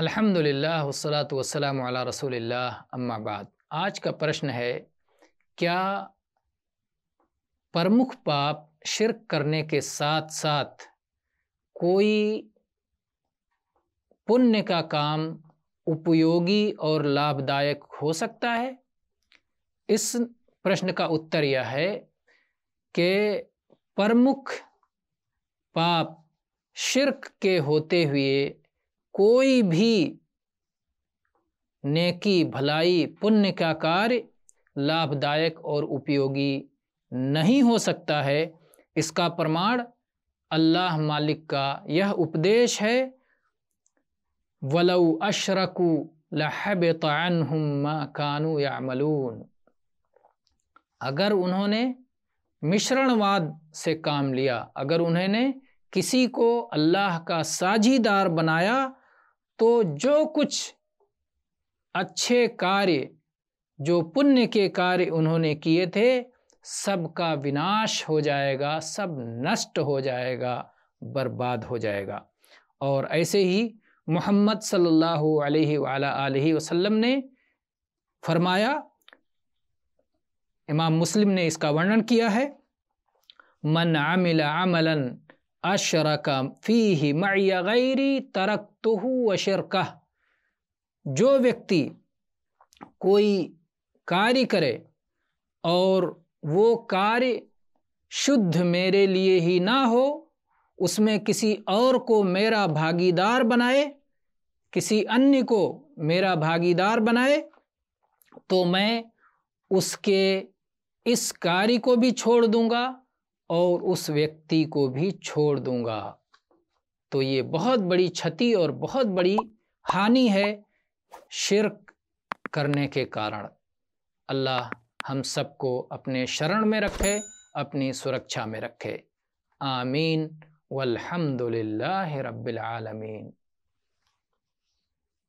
अल्हम्दुलिल्लाह वसलाम अला रसूलिल्लाह अम्माबाद आज का प्रश्न है क्या प्रमुख पाप शिरक करने के साथ साथ कोई पुण्य का काम उपयोगी और लाभदायक हो सकता है इस प्रश्न का उत्तर यह है कि प्रमुख पाप शिरक के होते हुए कोई भी नेकी भलाई पुण्य का कार्य लाभदायक और उपयोगी नहीं हो सकता है इसका प्रमाण अल्लाह मालिक का यह उपदेश है वलऊ अशरकू लहबतानहुम कानू मलून अगर उन्होंने मिश्रणवाद से काम लिया अगर उन्होंने किसी को अल्लाह का साझीदार बनाया तो जो कुछ अच्छे कार्य जो पुण्य के कार्य उन्होंने किए थे सबका विनाश हो जाएगा सब नष्ट हो जाएगा बर्बाद हो जाएगा और ऐसे ही मोहम्मद सल्लल्लाहु अलैहि वसल्लम ने फरमाया इमाम मुस्लिम ने इसका वर्णन किया है मन आमिल आमलन अशरका फ़ी ही मैया गैरी तरक तो अशरका जो व्यक्ति कोई कार्य करे और वो कार्य शुद्ध मेरे लिए ही ना हो उसमें किसी और को मेरा भागीदार बनाए किसी अन्य को मेरा भागीदार बनाए तो मैं उसके इस कार्य को भी छोड़ दूंगा और उस व्यक्ति को भी छोड़ दूंगा तो ये बहुत बड़ी क्षति और बहुत बड़ी हानि है शिरक करने के कारण अल्लाह हम सबको अपने शरण में रखे अपनी सुरक्षा में रखे आमीन वल्हम्दुलिल्लाह रब्बिल आलमीन